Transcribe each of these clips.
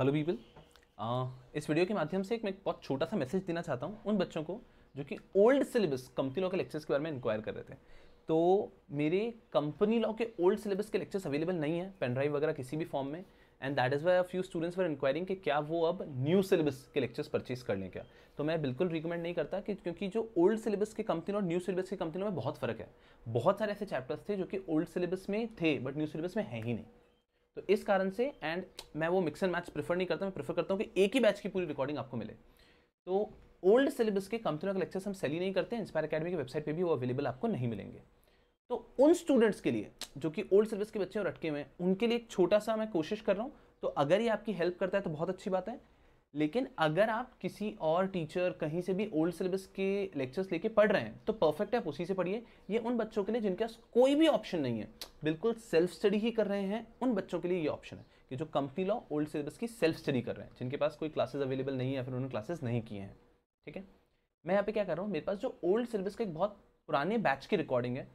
hello people इस video के माध्यम से एक मैं बहुत छोटा सा मैसेज देना चाहता हूँ उन बच्चों को जो कि ओल्ड सिलेबस कंपनी लॉ के लेक्चर्स के बारे में इंक्वायर कर रहे थे तो मेरे कंपनी लॉ के ओल्ड सिलेबस के लेक्चर्स अवेलेबल नहीं है पेनड्राइव वगैरह किसी भी फॉर्म में and that is why a few students were inquiring कि क्या वो अब न्यू सिलेबस के लेक्चर्स परचेज कर लें क्या तो मैं बिल्कुल रिकमेंड नहीं करता कि क्योंकि जो ओल्ड सिलेबस के कंपनी और न्यू सिलेबस के कंपनी में बहुत फ़र्क है बहुत सारे ऐसे चैप्टर्स थे जो कि ओल्ड सिलेबस में थे बट न्यू सिलेबस में है ही नहीं तो इस कारण से एंड मैं वो मिक्स एंड मैच प्रीफर नहीं करता मैं प्रीफर करता हूँ कि एक ही बैच की पूरी रिकॉर्डिंग आपको मिले तो ओल्ड सिलेबस के कंपनियों के लेक्चर्स हम सेल ही नहीं करते इंस्पायर अकेडमी की वेबसाइट पे भी वो अवेलेबल आपको नहीं मिलेंगे तो उन स्टूडेंट्स के लिए जो कि ओल्ड सिलेबस के बच्चे और अटके हुए हैं उनके लिए एक छोटा सा मैं कोशिश कर रहा हूँ तो अगर ये आपकी हेल्प करता है तो बहुत अच्छी बात है लेकिन अगर आप किसी और टीचर कहीं से भी ओल्ड सिलेबस के लेक्चर्स लेके पढ़ रहे हैं तो परफेक्ट है आप उसी से पढ़िए ये उन बच्चों के लिए जिनके पास कोई भी ऑप्शन नहीं है बिल्कुल सेल्फ स्टडी ही कर रहे हैं उन बच्चों के लिए ये ऑप्शन है कि जो कंपनी लॉ ओल्ड सिलेबस की सेल्फ स्टडी कर रहे हैं जिनके पास कोई क्लासेज अवेलेबल नहीं है फिर उन्होंने क्लासेज नहीं किए हैं ठीक है मैं यहाँ पे क्या कर रहा हूँ मेरे पास जो ओल्ड सिलेबस का एक बहुत पुराने बैच की रिकॉर्डिंग है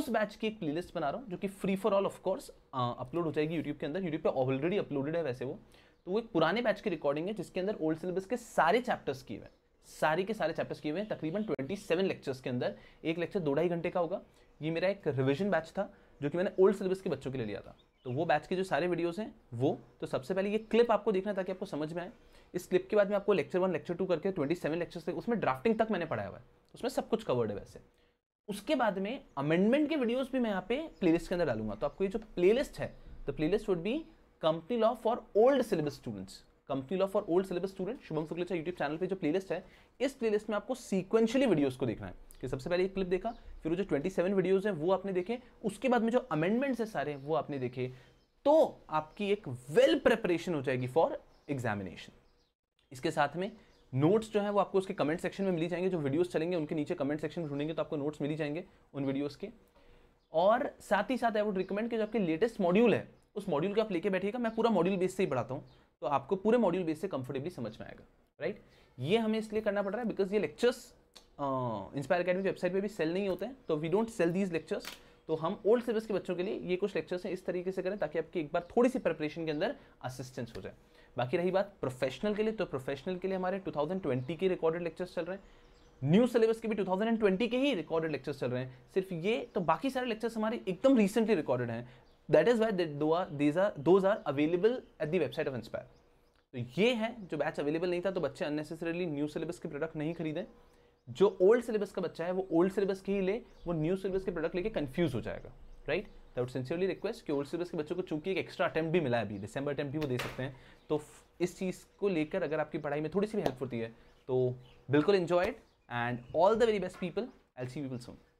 उस बैच की एक प्ले बना रहा हूँ जो कि free for all of course upload हो जाएगी यूट्यूब के अंदर यूट्यूब पर ऑलरेडी अपलोडेड है वैसे वो तो वो एक पुराने बैच की रिकॉर्डिंग है जिसके अंदर ओल्ड सिलेबस के सारे चैप्टर्स किए हुए हैं सारे के सारे चैप्टर्स किए हुए हैं तकरीबन 27 लेक्चर्स के अंदर एक लेक्चर दो ढाई घंटे का होगा ये मेरा एक रिविजन बैच था जो कि मैंने ओल्ड सिलेबस के बच्चों के लिए लिया था तो वो बैच के जो सारे वीडियोज हैं वो तो सबसे पहले ये क्लिप आपको देखना ताकि आपको समझ में आए इस क्लिप के बाद में आपको लेक्चर वन लेक्चर टू करके ट्वेंटी सेवन लेक्चर्स थे उसमें ड्राफ्टिंग तक मैंने पढ़ाया हुआ है उसमें सब कुछ कवर्ड है वैसे उसके बाद में अमेंडमेंट के वीडियोस भी मैं यहाँ पे प्लेलिस्ट के अंदर डालूंगा तो आपको ये जो प्लेलिस्ट है the playlist would be company law for old syllabus students company law for old syllabus student Shubham Shuklecha YouTube channel पे जो प्लेलिस्ट है इस प्लेलिस्ट में आपको सीक्वेंशियली वीडियोस को देखना है कि सबसे पहले एक क्लिप देखा फिर जो 27 वीडियोस हैं वो आपने देखे उसके बाद में जो अमेंडमेंट्स है सारे वो आपने देखे तो आपकी एक वेल well प्रेपरेशन हो जाएगी फॉर एग्जामिनेशन इसके साथ में नोट्स जो है वो आपको उसके कमेंट सेक्शन में मिली जाएंगे जो वीडियोस चलेंगे उनके नीचे कमेंट सेक्शन में ढूंढेंगे तो आपको नोट्स मिली जाएंगे उन वीडियोस के और साथ ही साथ आई वुड रिकमेंड कि जो आपके लेटेस्ट मॉड्यूल है उस मॉड्यूल को आप लेके बैठिएगा मैं पूरा मॉड्यूल बेस से ही पढ़ाता हूँ तो आपको पूरे मॉड्यूल बेस से कंफर्टेबली समझ में आएगा राइट ये हमें इसलिए करना पड़ रहा है बिकॉज ये लेक्चर्स इंस्पायर अकेडमी वेबसाइट पर भी सेल नहीं होते हैं तो we don't sell these lectures तो हम ओल्ड सिलेबस के बच्चों के लिए ये कुछ लेक्चर्स हैं इस तरीके से करें ताकि आपकी एक बार थोड़ी सी प्रिपरेशन के अंदर असिस्टेंस हो जाए बाकी रही बात प्रोफेशनल के लिए तो प्रोफेशनल के लिए हमारे 2020 के रिकॉर्डेड लेक्चर्स चल रहे हैं न्यू सिलेबस के भी 2020 के ही रिकॉर्डेड लेक्चर्स चल रहे हैं सिर्फ ये तो बाकी सारे लेक्चर्स हमारे एकदम रिसेंटली रिकॉर्डेड हैं that is why these are those are available at the website of Inspire तो ये है जो बैच अवेलेबल नहीं था तो बच्चे अननेसेसरीली न्यू सिलेबस के प्रोडक्ट नहीं खरीदें जो ओल्ड सिलेबस का बच्चा है वो ओल्ड सिलेबस के ही ले वो न्यू सिलेबस के प्रोडक्ट लेके कंफ्यूज हो जाएगा राइट दाउट सिंसियरली रिक्वेस्ट कि ओल्ड सिलेबस के बच्चों को चूंकि एक एक्स्ट्रा अटैम्प्ट भी मिला है अभी दिसंबर अटैम्प्ट भी वो दे सकते हैं तो इस चीज़ को लेकर अगर आपकी पढ़ाई में थोड़ी सी भी हेल्प होती है तो बिल्कुल enjoy it and all the very best people I see people Son